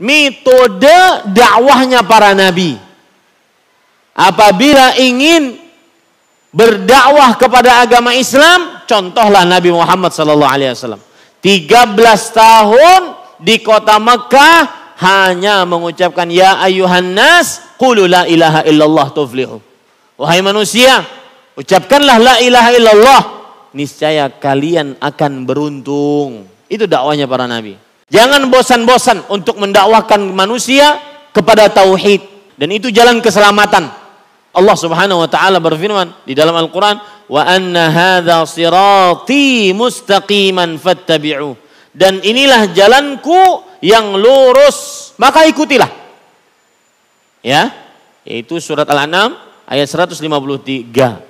metode dakwahnya para nabi. Apabila ingin berdakwah kepada agama Islam, contohlah Nabi Muhammad sallallahu alaihi wasallam. 13 tahun di kota Mekah hanya mengucapkan ya ayuhan nas qulu ilaha illallah tuflihu. Wahai manusia, ucapkanlah la ilaha illallah niscaya kalian akan beruntung. Itu dakwahnya para nabi. Jangan bosan-bosan untuk mendakwahkan manusia kepada tauhid dan itu jalan keselamatan. Allah Subhanahu wa taala berfirman di dalam Al-Qur'an, "Wa anna hadza sirati mustaqiman fattabi'u." Dan inilah jalanku yang lurus, maka ikutilah. Ya. Yaitu surat Al-An'am ayat 153.